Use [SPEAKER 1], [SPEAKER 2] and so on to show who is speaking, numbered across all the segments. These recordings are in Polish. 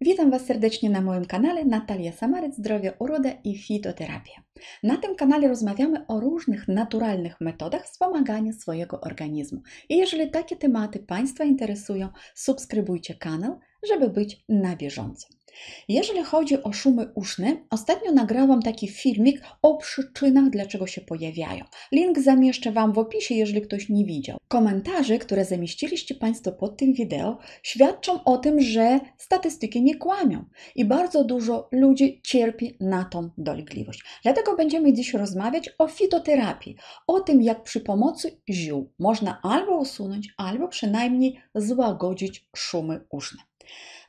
[SPEAKER 1] Witam Was serdecznie na moim kanale Natalia Samaryc, Zdrowie, Urodę i Fitoterapię. Na tym kanale rozmawiamy o różnych naturalnych metodach wspomagania swojego organizmu. I jeżeli takie tematy Państwa interesują, subskrybujcie kanał, żeby być na bieżąco. Jeżeli chodzi o szumy uszne, ostatnio nagrałam taki filmik o przyczynach, dlaczego się pojawiają. Link zamieszczę Wam w opisie, jeżeli ktoś nie widział. Komentarze, które zamieściliście Państwo pod tym wideo, świadczą o tym, że statystyki nie kłamią i bardzo dużo ludzi cierpi na tą dolegliwość. Dlatego będziemy dziś rozmawiać o fitoterapii, o tym, jak przy pomocy ziół można albo usunąć, albo przynajmniej złagodzić szumy uszne.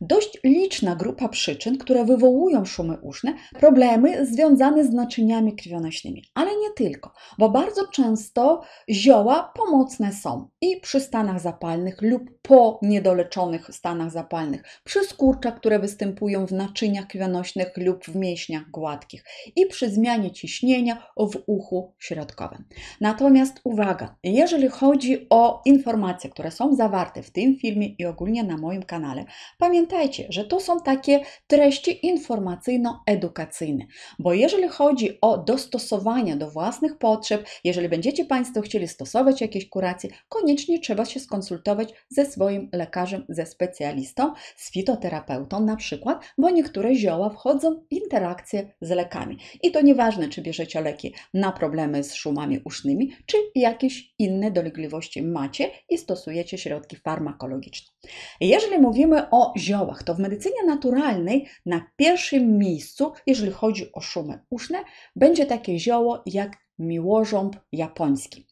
[SPEAKER 1] Dość liczna grupa przyczyn, które wywołują szumy uszne, problemy związane z naczyniami krwionośnymi, ale nie tylko, bo bardzo często zioła pomocne są i przy stanach zapalnych lub po niedoleczonych stanach zapalnych, przy skurczach, które występują w naczyniach krwionośnych lub w mięśniach gładkich i przy zmianie ciśnienia w uchu środkowym. Natomiast uwaga, jeżeli chodzi o informacje, które są zawarte w tym filmie i ogólnie na moim kanale, Pamiętajcie, że to są takie treści informacyjno-edukacyjne, bo jeżeli chodzi o dostosowanie do własnych potrzeb, jeżeli będziecie Państwo chcieli stosować jakieś kuracje, koniecznie trzeba się skonsultować ze swoim lekarzem, ze specjalistą, z fitoterapeutą na przykład, bo niektóre zioła wchodzą w interakcję z lekami. I to nieważne, czy bierzecie leki na problemy z szumami usznymi, czy jakieś inne dolegliwości macie i stosujecie środki farmakologiczne. Jeżeli mówimy o o ziołach, to w medycynie naturalnej na pierwszym miejscu, jeżeli chodzi o szumy uszne, będzie takie zioło jak miłożąb japoński.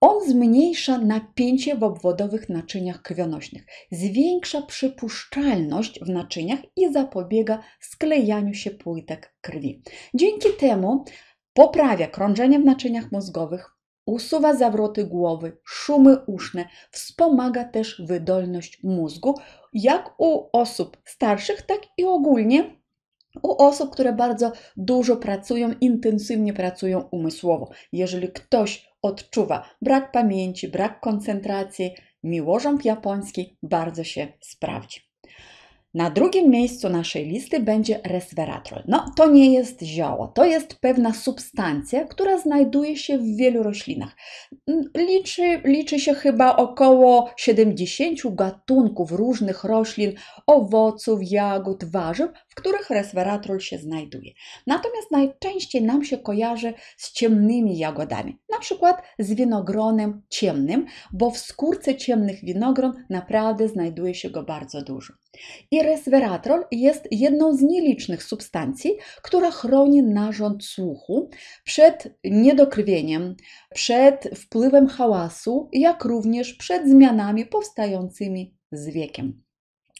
[SPEAKER 1] On zmniejsza napięcie w obwodowych naczyniach krwionośnych, zwiększa przypuszczalność w naczyniach i zapobiega sklejaniu się płytek krwi. Dzięki temu poprawia krążenie w naczyniach mózgowych, Usuwa zawroty głowy, szumy uszne, wspomaga też wydolność mózgu, jak u osób starszych, tak i ogólnie u osób, które bardzo dużo pracują, intensywnie pracują umysłowo. Jeżeli ktoś odczuwa brak pamięci, brak koncentracji, miłożąb japoński bardzo się sprawdzi. Na drugim miejscu naszej listy będzie resveratrol. No, to nie jest zioło, to jest pewna substancja, która znajduje się w wielu roślinach. Mm, liczy, liczy się chyba około 70 gatunków różnych roślin, owoców, jagód, warzyw, których resveratrol się znajduje. Natomiast najczęściej nam się kojarzy z ciemnymi jagodami, na przykład z winogronem ciemnym, bo w skórce ciemnych winogron naprawdę znajduje się go bardzo dużo. I resveratrol jest jedną z nielicznych substancji, która chroni narząd słuchu przed niedokrwieniem, przed wpływem hałasu, jak również przed zmianami powstającymi z wiekiem.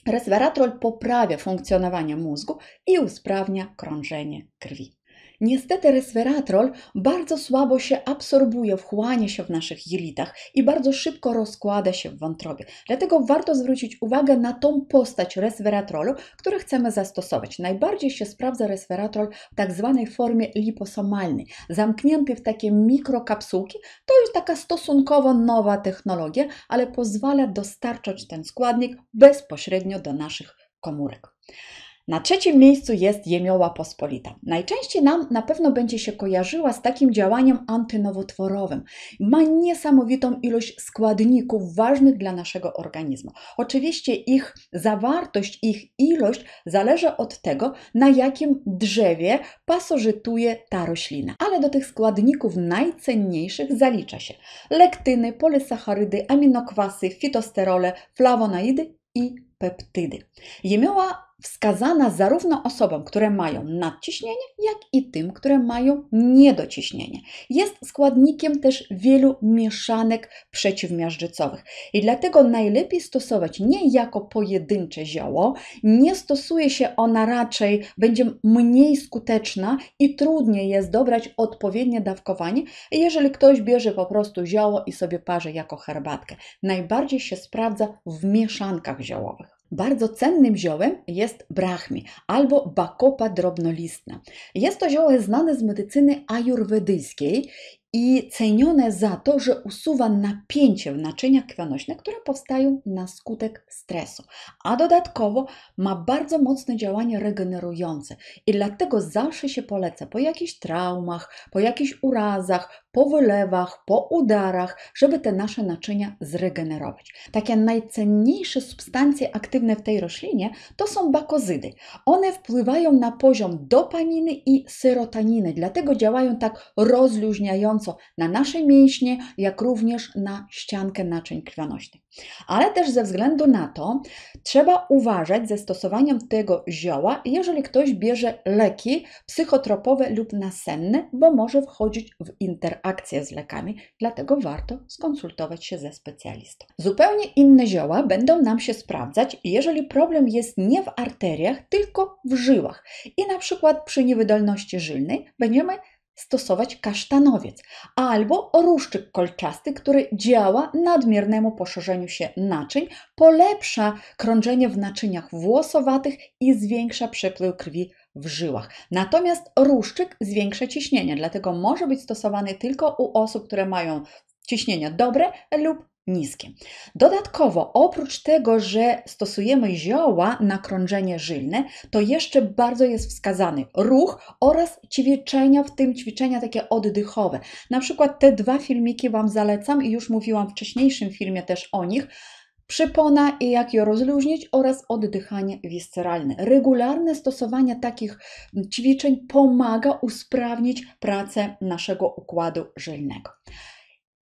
[SPEAKER 1] Resweratrol poprawia funkcjonowanie mózgu i usprawnia krążenie krwi. Niestety resveratrol bardzo słabo się absorbuje, wchłania się w naszych jelitach i bardzo szybko rozkłada się w wątrobie. Dlatego warto zwrócić uwagę na tą postać resveratrolu, który chcemy zastosować. Najbardziej się sprawdza resveratrol w tak zwanej formie liposomalnej, zamknięty w takie mikrokapsułki. To już taka stosunkowo nowa technologia, ale pozwala dostarczać ten składnik bezpośrednio do naszych komórek. Na trzecim miejscu jest Jemioła Pospolita. Najczęściej nam na pewno będzie się kojarzyła z takim działaniem antynowotworowym. Ma niesamowitą ilość składników ważnych dla naszego organizmu. Oczywiście ich zawartość, ich ilość zależy od tego, na jakim drzewie pasożytuje ta roślina. Ale do tych składników najcenniejszych zalicza się lektyny, polysacharydy, aminokwasy, fitosterole, flawonaidy i peptydy. Jemioła wskazana zarówno osobom, które mają nadciśnienie, jak i tym, które mają niedociśnienie. Jest składnikiem też wielu mieszanek przeciwmiażdżycowych i dlatego najlepiej stosować nie jako pojedyncze zioło, nie stosuje się ona raczej, będzie mniej skuteczna i trudniej jest dobrać odpowiednie dawkowanie, jeżeli ktoś bierze po prostu zioło i sobie parzy jako herbatkę. Najbardziej się sprawdza w mieszankach ziołowych. Bardzo cennym ziołem jest brachmi albo bakopa drobnolistna. Jest to zioło znane z medycyny ajurwedyjskiej i cenione za to, że usuwa napięcie w naczyniach krwionośnych, które powstają na skutek stresu. A dodatkowo ma bardzo mocne działanie regenerujące i dlatego zawsze się poleca po jakichś traumach, po jakichś urazach, po wylewach, po udarach, żeby te nasze naczynia zregenerować. Takie najcenniejsze substancje aktywne w tej roślinie to są bakozydy. One wpływają na poziom dopaniny i serotaniny, dlatego działają tak rozluźniająco na nasze mięśnie, jak również na ściankę naczyń krwionośnych. Ale też ze względu na to trzeba uważać ze stosowaniem tego zioła, jeżeli ktoś bierze leki psychotropowe lub nasenne, bo może wchodzić w interakcję interakcja z lekami, dlatego warto skonsultować się ze specjalistą. Zupełnie inne zioła będą nam się sprawdzać, jeżeli problem jest nie w arteriach, tylko w żyłach. I na przykład przy niewydolności żylnej będziemy stosować kasztanowiec albo ruszczyk kolczasty, który działa nadmiernemu poszerzeniu się naczyń, polepsza krążenie w naczyniach włosowatych i zwiększa przepływ krwi w żyłach. Natomiast różczyk zwiększa ciśnienie, dlatego może być stosowany tylko u osób, które mają ciśnienie dobre lub niskie. Dodatkowo, oprócz tego, że stosujemy zioła na krążenie żylne, to jeszcze bardzo jest wskazany ruch oraz ćwiczenia, w tym ćwiczenia takie oddychowe. Na przykład te dwa filmiki Wam zalecam i już mówiłam w wcześniejszym filmie też o nich przypona i jak ją rozluźnić oraz oddychanie wisceralne. Regularne stosowanie takich ćwiczeń pomaga usprawnić pracę naszego układu żylnego.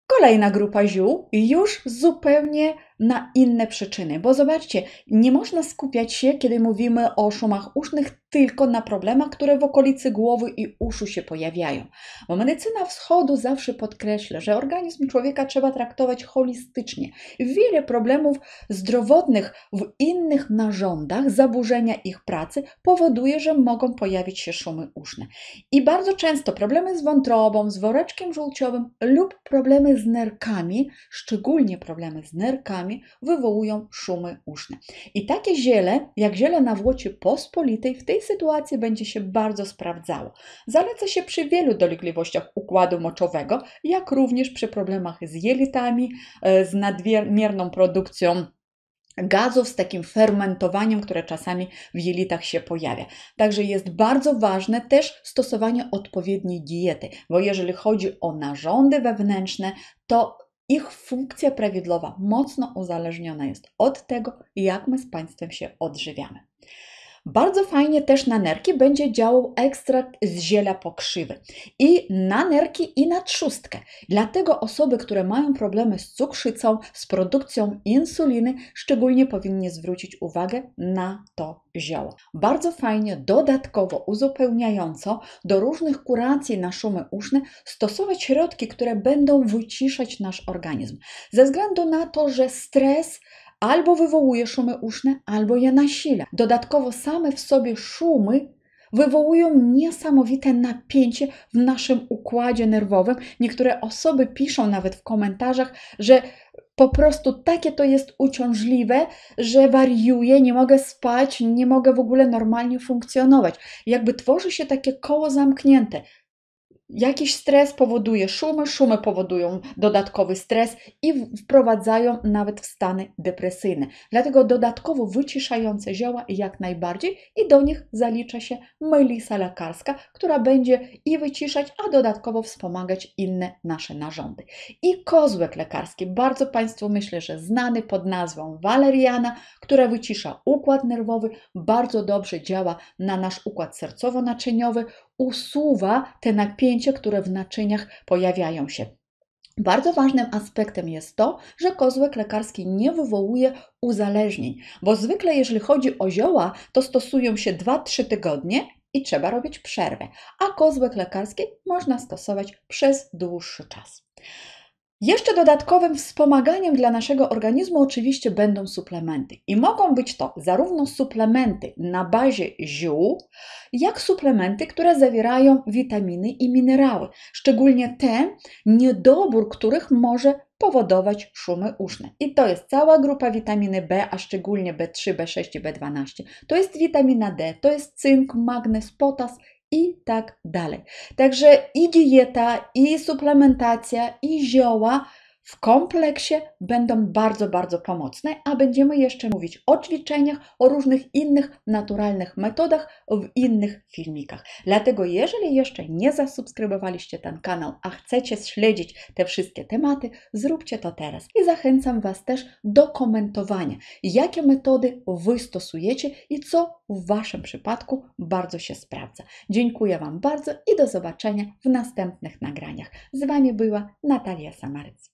[SPEAKER 1] Kolejna grupa ziół już zupełnie na inne przyczyny. Bo zobaczcie, nie można skupiać się, kiedy mówimy o szumach usznych, tylko na problemach, które w okolicy głowy i uszu się pojawiają. Bo medycyna wschodu zawsze podkreśla, że organizm człowieka trzeba traktować holistycznie. Wiele problemów zdrowotnych w innych narządach, zaburzenia ich pracy powoduje, że mogą pojawić się szumy uszne. I bardzo często problemy z wątrobą, z woreczkiem żółciowym lub problemy z nerkami, szczególnie problemy z nerkami, wywołują szumy uszne. I takie ziele, jak ziele na Włocie Pospolitej, w tej sytuacji będzie się bardzo sprawdzało. Zaleca się przy wielu dolegliwościach układu moczowego, jak również przy problemach z jelitami, e, z nadmierną produkcją gazów, z takim fermentowaniem, które czasami w jelitach się pojawia. Także jest bardzo ważne też stosowanie odpowiedniej diety, bo jeżeli chodzi o narządy wewnętrzne, to ich funkcja prawidłowa mocno uzależniona jest od tego, jak my z państwem się odżywiamy. Bardzo fajnie też na nerki będzie działał ekstrakt z ziela pokrzywy i na nerki i na trzustkę. Dlatego osoby, które mają problemy z cukrzycą, z produkcją insuliny, szczególnie powinny zwrócić uwagę na to zioło. Bardzo fajnie dodatkowo uzupełniająco do różnych kuracji na szumy uszne stosować środki, które będą wyciszać nasz organizm. Ze względu na to, że stres albo wywołuje szumy uszne, albo je nasila. Dodatkowo same w sobie szumy wywołują niesamowite napięcie w naszym układzie nerwowym. Niektóre osoby piszą nawet w komentarzach, że po prostu takie to jest uciążliwe, że wariuję, nie mogę spać, nie mogę w ogóle normalnie funkcjonować. Jakby tworzy się takie koło zamknięte. Jakiś stres powoduje szumy, szumy powodują dodatkowy stres i wprowadzają nawet w stany depresyjne. Dlatego dodatkowo wyciszające zioła jak najbardziej i do nich zalicza się melisa lekarska, która będzie i wyciszać, a dodatkowo wspomagać inne nasze narządy. I kozłek lekarski, bardzo Państwu myślę, że znany pod nazwą waleriana, która wycisza układ nerwowy, bardzo dobrze działa na nasz układ sercowo-naczyniowy, usuwa te napięcie, które w naczyniach pojawiają się. Bardzo ważnym aspektem jest to, że kozłek lekarski nie wywołuje uzależnień, bo zwykle jeżeli chodzi o zioła, to stosują się 2-3 tygodnie i trzeba robić przerwę, a kozłek lekarski można stosować przez dłuższy czas. Jeszcze dodatkowym wspomaganiem dla naszego organizmu oczywiście będą suplementy. I mogą być to zarówno suplementy na bazie ziół, jak suplementy, które zawierają witaminy i minerały, szczególnie te, niedobór których może powodować szumy uszne. I to jest cała grupa witaminy B, a szczególnie B3, B6 i B12. To jest witamina D, to jest cynk, magnez, potas i tak dalej. Także i dieta, i suplementacja, i zioła w kompleksie będą bardzo, bardzo pomocne, a będziemy jeszcze mówić o ćwiczeniach, o różnych innych naturalnych metodach w innych filmikach. Dlatego, jeżeli jeszcze nie zasubskrybowaliście ten kanał, a chcecie śledzić te wszystkie tematy, zróbcie to teraz. I zachęcam Was też do komentowania, jakie metody Wy stosujecie i co w Waszym przypadku bardzo się sprawdza. Dziękuję Wam bardzo i do zobaczenia w następnych nagraniach. Z Wami była Natalia Samaryc.